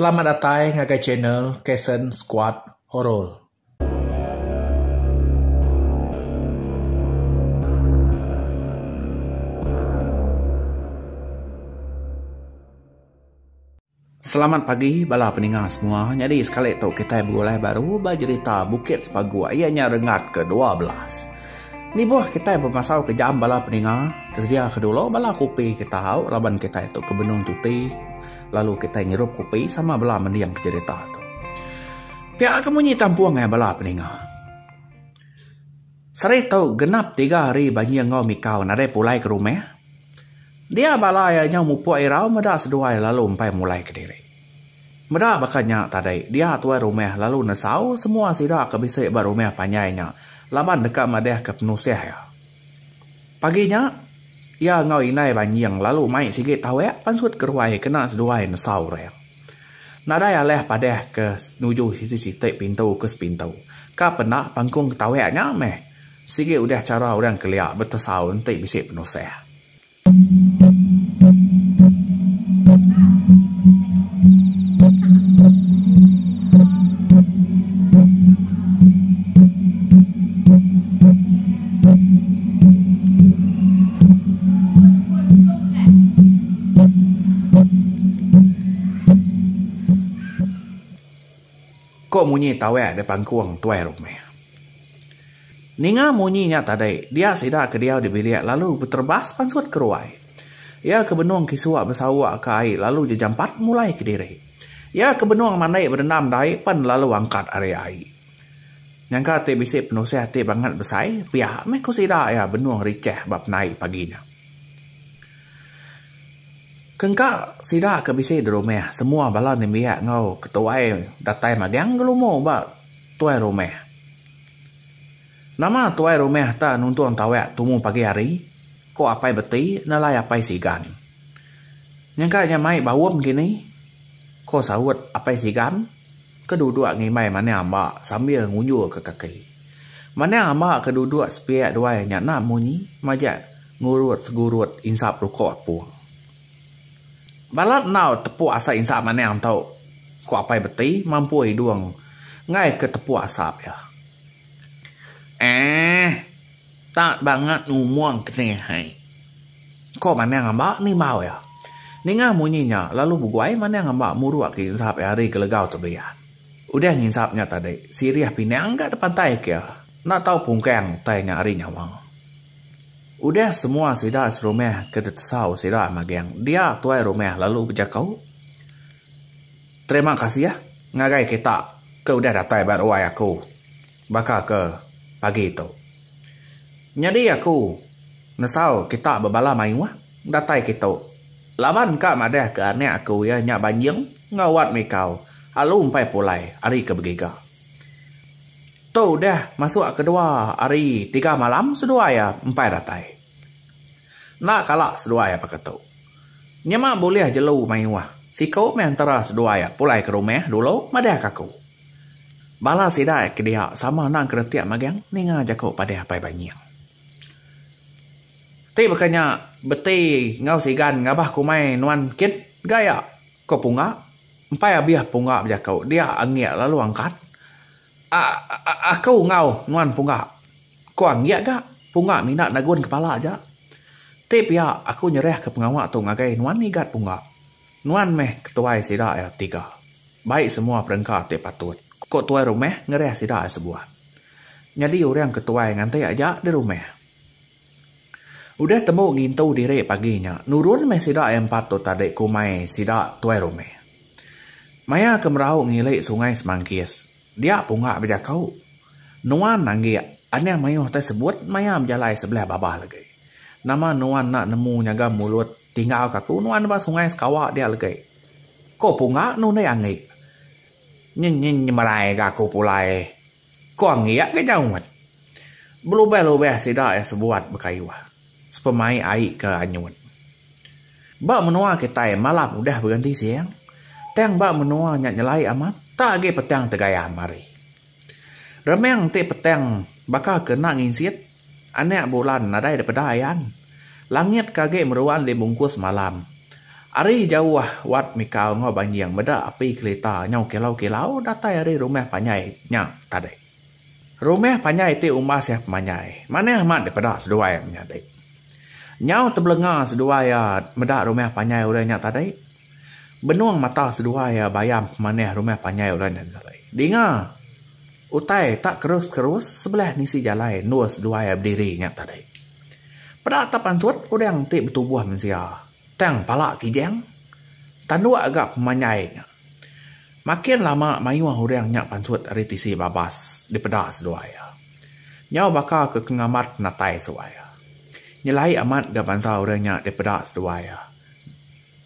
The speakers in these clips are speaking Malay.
Selamat datang ngagai channel Kesen Squad Horror. Selamat pagi bala peningah semua. Jadi sekali tau kita boleh baru bercerita Bukit Sepagua ianya rengat ke-12. Ni buah kita yang bermasalah ke jam bala peninga, tersedia ke dulu bala kopi kita tahu, laban kita itu ke benung cuti, lalu kita ngirup kopi sama bala mendiang ke cerita itu. Pihak kamu ni tampuang yang bala peninga. Sari tahu genap tiga hari bagi yang kau mikau nadai pulai ke rumah. Dia bala yang nyamu puak irau, medas dua lalu empai mulai ke diri. Mada bakanya tadi, dia tua rumah lalu nesau semua sida ke bisa ibar rumah panjainya. Laman dekat madah ke penusih ya. Paginya, ia ngau inai banyang lalu mai sikit tawa ya, pansut keruai kena seduai nesau rek. Nadai alih padah ke nuju sisi-sisi pintu ke pintu. Ka pernah pangkung tawa ya nya meh. Sikit udah cara orang keliak bertesau nanti bisa penusih. kok munyi ya, eh, de pangkuang tuai eh, rumah. Ninga munyi nya tadai, dia sida ke dia de lalu berterbas pansuat ke ruai. Ia ke benuang kisua bersawa ke air lalu dia jampat mulai ke diri. Ia ke benuang mandai berenam dai pan lalu angkat area air. Nyangka te bisik penuh banget besai, Pihak meh kusida ya benuang ricah bab naik paginya. ကန်ကာစီဒါကဘီစီဒရိုမဲဆမောဘလာနေမီယငေါကတဝဲဒတဲမဂန်ဂလိုမောဘတွဲရိုမဲနမတွဲရိုမဲတာနွန်တွန်တဝဲတူမုံပကေရီကိုအပိုင်ပတိနလာယပိုင်စီကန်ညင်ကညမိုင်ဘဝုပ်ကိနေကိုစာဝတ်အပိုင်စီကန်ကဒူဒူအငိမိုင်မနဲ့အမဆမ်မီငူညူကကကေမနဲ့အမကဒူဒူစပီယဒဝဲညနာမုန်ညမကြငူရုတ်စဂူရုတ်အင်းစာပရကောပူ Balat nau tepu asap insap mana yang tahu ku apa beti mampu hidung ngai ke tepu asap ya eh tak banget umuang kene hai ko mana yang ambak ni mau ya ni ngah munyinya lalu buguai mana yang ambak muru ke insap ya? hari kelegau tebian ya? udah insapnya tadi sirih pinang enggak depan taik ya nak tau pungkeng tanya hari nyawang Udah semua sida rumah ke tersau sida magang. Dia tuai rumah lalu berjakau. Oh, terima kasih ya. Ngagai kita ke udah datai baru aku. Baka ke pagi itu. Nyadi aku nesau kita berbala main wah. Datai kita. Laman kak madah ke aneh aku ya nyak banjeng ngawat mikau Alu umpai pulai hari ke begiga. Tu dah masuk kedua hari tiga malam sudah ya empat ratai. Nak kalak sedua ya pakai tu. Nyama boleh jelo main wah. Si kau mentera sedua ya pulai ke rumah dulu madah kaku. Bala sida ke dia sama nang kereta magang ninga jaku pada apa banyak. Tapi bekanya beti ngau si gan ngabah ku main nuan kit gaya ko punga. Empai abiah punga kau dia angiak lalu angkat. A, a, aku ngau nuan punga. Ku angiak ga punga minat nagun kepala aja. Tip ya, aku nyerah ke pengawak tu ngagai nuan ni gad punga. Nuan meh ketuai sida ya tiga. Baik semua perengkau tip patut. Kok tuai rumah ngerah sida ya sebuah. Jadi orang ketuai ngantai aja di rumah. Udah temu ngintu diri paginya. Nurun meh sida yang patut tadi kumai sida tuai rumah. Maya kemerau ngilik sungai semangkis. Dia punga bejakau. Nuan nanggi. Anak mayuh tersebut maya berjalan sebelah babah lagi nama nuan nak nemu nyaga mulut tinggal kaku nuan ba sungai skawa dia lagi ko punga nu ne angi nyin nyin nyemarai kaku pulai ko angi ya ke jauh mat belubah lubah sida ya sebuat berkaiwa sepemai ai ke anyun ba menua kita ya, malam udah berganti siang teng ba menua nyak nyelai amat tak ge petang tegaya mari remeng te petang bakal kena ngisit Anak bulan nadai daripada ayan. Langit kage meruan di bungkus malam. Hari jauh wat mikau ngau banyang beda api kereta nyau kelau kelau datai ari rumah panjai nya tadi. Rumah panjai ti umah siap ya panjai Mana amat daripada sedua yang menyadai. Nyau terbelengar sedua ya meda rumah panjai udah nya tadi. Benuang mata sedua ya bayam mana rumah panjai udah nya tadi. Dengar Utai tak kerus-kerus sebelah ni si jalai nuas dua ayah berdiri ingat tadi. Pada atapan suat, udang ti bertubuh mensia. Teng pala kijeng. Tandu agak pemanyai. Makin lama mayu ah udang nyak pansuat retisi babas di pedas dua ayah. Nyau bakal ke kengamat natai suaya. Nyelai amat gak bansa udang nyak di pedas dua ayah.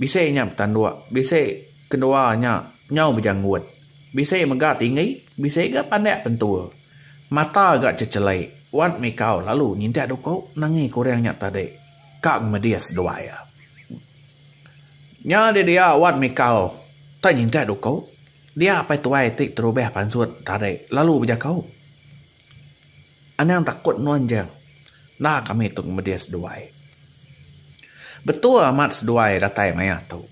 Bisa nyak tandu, bisa kedua nyak nyau berjanggut. Bisa megah tinggi, bisa ega pandai pentua. Mata agak cecelai. Wan mekau lalu nyinti aduk kau nangi kurang nyak tadi. Kak medias doa ya. Nya dia dia wan mekau. Tak nyinti aduk Dia apa tua etik terubah pansut tadi. Lalu bija kau. Anang takut nuan jang. Nah kami tuk medias doa Betul amat seduai datai maya tu.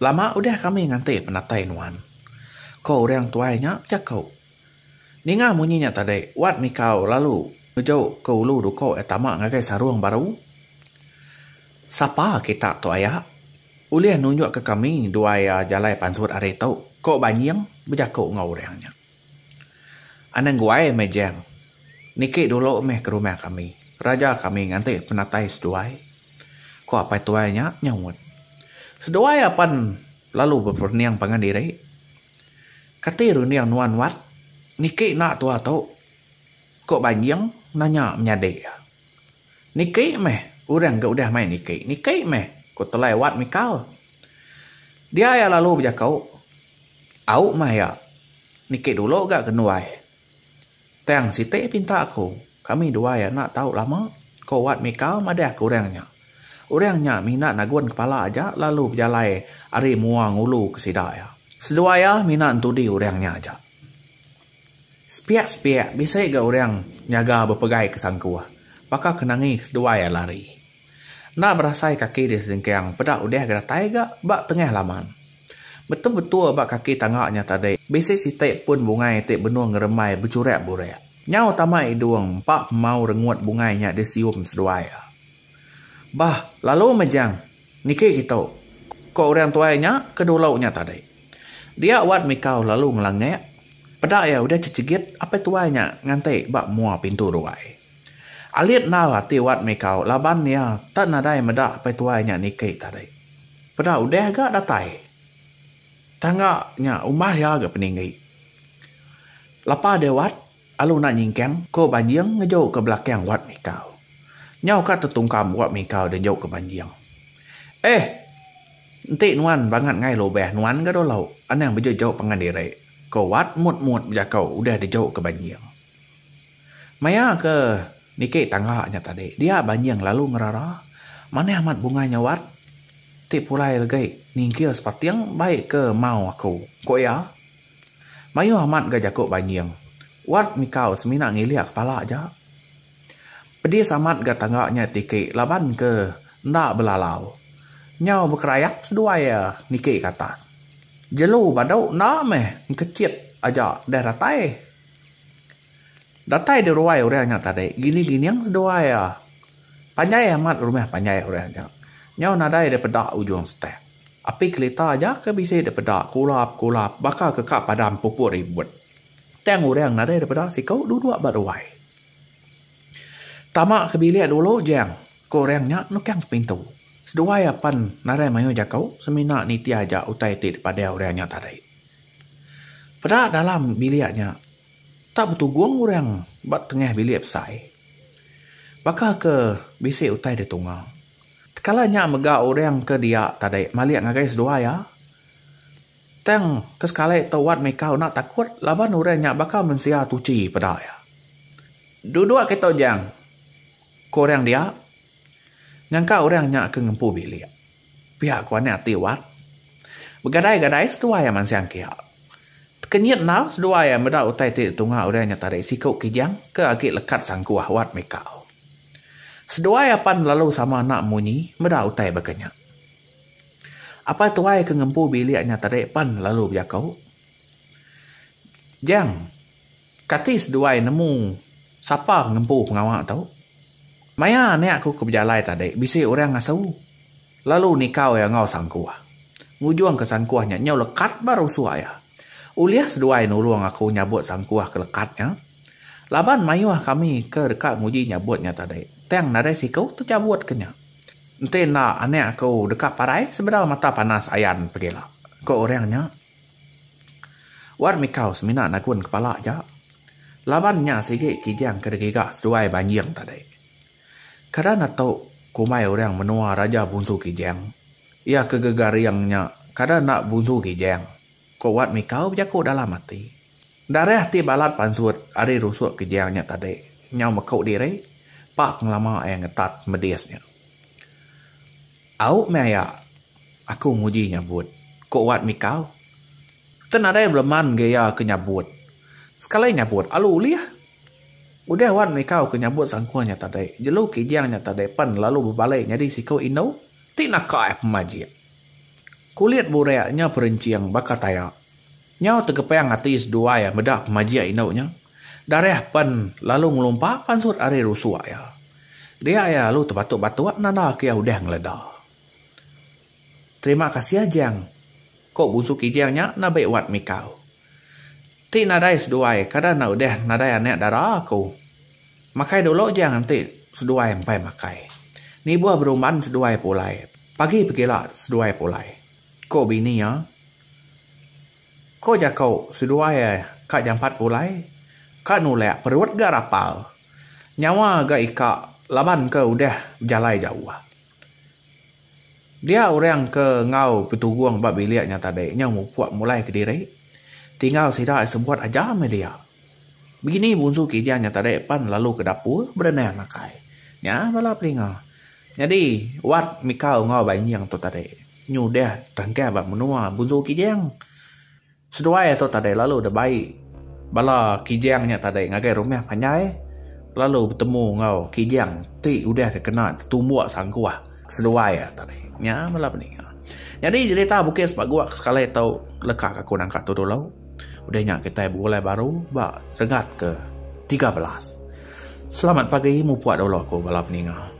Lama udah kami nganti penatai nuan. Kau orang tuanya cakau. Ni ngah munyi nya tadi, wat mi kau lalu ngejau ke ulu duko etama ngake saruang baru. Sapa kita tu ayah? Ulih nunjuk ke kami dua ya jalai pansut are tau. Ko banyem bejakau ngau reangnya. Anang guai mejang. Nikit dulu meh ke rumah kami. Raja kami nganti penatai seduai. Ko apa tuanya nyawut. Seduai apan lalu berperniang pangan diri. Kati runiang nuan wat Niki na tu atau kok banyak nanya menyadi ya. Niki me, orang gak udah main niki. Niki meh kok terlewat mikal. Dia ya lalu bijak kau. Au mah ya. Niki dulu gak kenuai. Tang si teh pinta aku. Kami dua ya nak tahu lama. Kau wat mikal ada aku orangnya. Orangnya minat naguan kepala aja lalu berjalan. Ari muang ngulu ke sida ya. Seduaya minat tudi orangnya aja. Sepiak-sepiak, bisa ke orang nyaga berpegai ke sangkuah. Paka kenangi kedua yang lari. Nak berasai kaki di sedengkiang, pedak udah kena taiga bak tengah laman. Betul-betul bak kaki tangaknya tadi, bisa si taik pun bungai taik benua ngeremai bercurek-burek. Nyau tamai iduang, pak mau renguat bungainya di sium sedua Bah, lalu majang, nikah kita. Kok orang tuanya, kedua tadi. Dia wat mikau lalu ngelangek, pada ya udah cecegit apa tuanya? wanya ngante bak mua pintu ruai. Alit na hati lah wat mekau laban ya tak nadai meda apa itu wanya nikai tadi. Pada udah ga datai. Tangga nya umah ya ga peninggi. Lapa dewat alu na nyingkeng ko banjiang ngejo ke belakang wat mekau. Nyau kat tertungkam wat mekau dan jauh ke banjiang. Eh, nanti nuan banget ngai lo beh nuan ga do lau. Anang bejo-jo pangan direk kau wat mut mut ya kau udah dia jauh ke banjir maya ke nikai tangga nya tadi dia banjir lalu ngerara mana amat bunganya wat ti purai lagi ningki seperti yang baik ke mau aku kau ya mayu amat ga jakok banjir wat mikau semina ngelihat kepala aja pedih samat ga tangga nya tiki laban ke ndak belalau nyau berkerayap sedua ya nikai ke atas jelu badau na me kecil aja dah datai datai di ruai orang yang tadi gini gini yang sedua ya ah. panjai amat rumah panjai orang aja nyau nadai dari peda ujung step api kelita aja ke bisa dari peda kulap kulap baka kekak padam pupu ribut tang orang nadai dari peda si kau duduk baruai tamak ke bilik dulu jeng Korangnya nukang pintu. สดวายปันนาเรไมโยจากเขาสมินานิตยาจะอุตัยติดประเดียวแรงยาตาได้พระดาลามบิเลียเนี่ยตับตุกวงเรงบัดแงบิเลียบสายบักาเกบิเซอุตัยเดตุงาคาลานยามกาเรงกเดียตาได้มาเลียงกสดวายะตั้งกสกาเลตวัดไม่เก้านาตะควดลาบานุเรงเนี่ยบักามันเสียตุจีประดายดูดวกเกตอย่างโคเรงเดียนังก้าเรื่องเนี่ยคือเงินปูบีเลียพี่อากว่าเนี่ยตีวัดบกได้ก็ได้สุดวัยมันเสียงเกี่ยวกันเย็นแล้วสุดวัยไม่ได้เอาใจติดตรงเอาเรื่องเนี่ยแต่ได้สิเขากี่ยังก็อาเกลักขัดสังกัววัดไม่เก่าสุดวัยปั้นแล้วสามานักมุนีไม่ได้เอาใจบกเนี่ย apa itu ay ke ngempu biliknya tadi pan lalu ya kau jang katis dua nemu siapa ngempu pengawal tau Maya ne aku ke berjalan tadi. Bisa orang ngasau. Lalu ni kau yang ngau sangkuah. Ngujuang ke sangkuahnya. Nyau lekat baru suai. Ya. Uliah sedua yang nuruang aku nyabut sangkuah ke lekatnya. Laban mayuah kami ke dekat nguji nyabutnya tadi. Teng nadai sikau tu cabut kenya. Nanti na, aneh aku dekat parai. Sebenar mata panas ayan pergilah. Kau orangnya. Wan mikau semina nakun kepala ja. Laban Labannya sikit kijang kedegigak seduai banjir tadi. Kada na tahu kumai orang menua raja bunsu kijang. Ia kegegar yang nya kada na bunsu kijang. Kuat mikau bejaku dalam mati. Dari hati balat pansut ari rusuk kijang nya tadi. Nyau mekau diri. Pak ngelama yang ngetat mediasnya. Au meaya. Aku muji nyabut. Kuat mikau. Tenarai beleman gaya kenyabut. Sekali nyabut. Alu uliah. Udah wan mikau ke nyambut sangkuan nyata dek. Jelu ke nyata dai pan lalu berbalik nyadi kau inau. Ti nak eh, maji. Kulit burea nya perenciang bakar taya. Nyau tegepeang hati sedua ya meda maji ya inau nya. Dareh pan lalu ngelumpa pansur are rusua ya. Dia ya lu terbatuk-batuk nana ke ya udah ngeledal. Terima kasih ya jiang. Kok busuk ke jiang nya nabai wat mikau. Ti nadai seduai, ya, kadang nak udah nadai anak darah aku. Makai dulu je nanti seduai sampai makai. Ni buah beruman seduai pulai. Pagi pergilah seduai pulai. Ko bini ya. Kau jaga seduai ya. Kak jampat pulai. Kak nulek perut gak rapal. Nyawa gak ika laban ke udah jalai jauh. Ah? Dia orang ke ngau petuguang bab biliknya tadi. Nyawa mulai ke diri. Tinggal sidak sebuat aja media. dia. Begini bunsu kerja yang tadi pan lalu ke dapur berenai makai. Ya, malah pelinga. Jadi, wat mikau ngau bayi yang tu tadi. Nyu dia tangkai abang menua bunsu kerja yang. Seduai ya tu tadi lalu dah baik. Bala kerja yang tadi ngagai rumah panjai. Lalu bertemu ngau kerja yang ti udah terkenal tumbuh sangkuah. Seduai ya tadi. Ya, malah pelinga. Jadi, cerita bukit bukis gua sekali tau lekak aku nangkat tu dulu. Udah nyak kita boleh baru, ba regat ke 13. Selamat pagi, mu puak dulu aku balap peninggal.